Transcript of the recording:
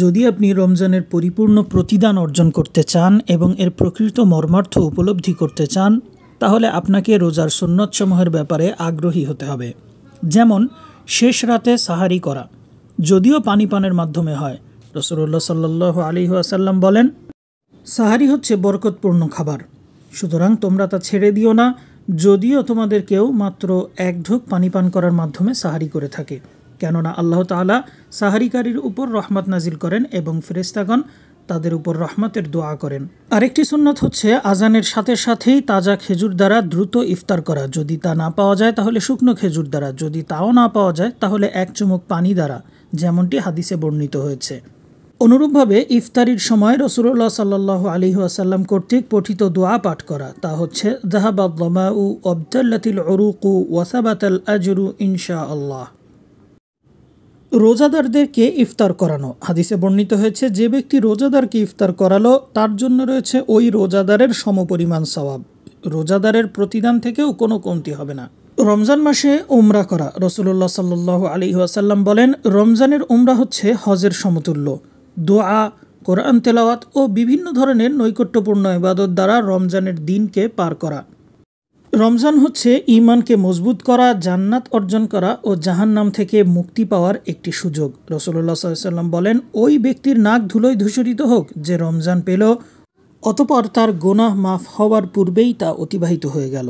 যদি আপনি রমজানের পরিপূর্ণ প্রতিদান অর্জন করতে চান এবং এর প্রকৃত মর্মার্থ উপলব্ধি করতে চান তাহলে আপনাকে রোজার সুন্নতসমূহের ব্যাপারে আগ্রহী হতে হবে যেমন শেষ রাতে সাহারি করা যদিও পানি পানের মাধ্যমে হয় রসুল্লাহ সাল্লাহ আলী আসাল্লাম বলেন সাহারি হচ্ছে বরকতপূর্ণ খাবার সুতরাং তোমরা তা ছেড়ে দিও না যদিও তোমাদের কেউ মাত্র এক ঢোক পানি পান করার মাধ্যমে সাহারি করে থাকে কেননা আল্লাহ তালা সাহারিকারীর উপর রহমত নাজিল করেন এবং ফেরেস্তাগণ তাদের উপর রহমতের দোয়া করেন আরেকটি সুন্নত হচ্ছে আজানের সাথে সাথেই তাজা খেজুর দ্বারা দ্রুত ইফতার করা যদি তা না পাওয়া যায় তাহলে শুকনো খেজুর দ্বারা যদি তাও না পাওয়া যায় তাহলে এক চুমুক পানি দ্বারা যেমনটি হাদিসে বর্ণিত হয়েছে অনুরূপভাবে ইফতারির সময় রসুল্লাহ সাল্লাহ আলী আসাল্লাম কর্তৃক পঠিত দোয়া পাঠ করা তা হচ্ছে জাহাবাদ লমা উ অবদাল্লাতিল অরুকু ওয়াসাবাতাল আজরু ইনশা আল্লাহ রোজাদারদেরকে ইফতার করানো হাদিসে বর্ণিত হয়েছে যে ব্যক্তি রোজাদারকে ইফতার করালো তার জন্য রয়েছে ওই রোজাদারের সমপরিমাণ স্বভাব রোজাদারের প্রতিদান থেকেও কোনো কমতি হবে না রমজান মাসে উমরা করা রসুল্লাহ সাল্লাহ আলী ওয়াসাল্লাম বলেন রমজানের উমরা হচ্ছে হজের সমতুল্য দোয়া কোরআন তেলাওয়াত ও বিভিন্ন ধরনের নৈকট্যপূর্ণ ইবাদত দ্বারা রমজানের দিনকে পার করা রমজান হচ্ছে ইমানকে মজবুত করা জান্নাত অর্জন করা ও জাহান্নাম থেকে মুক্তি পাওয়ার একটি সুযোগ রসুল্লা সাল্লাম বলেন ওই ব্যক্তির নাক ধুলোয় ধূসরিত হোক যে রমজান পেল অতপর তার গোনাহ মাফ হওয়ার পূর্বেই তা অতিবাহিত হয়ে গেল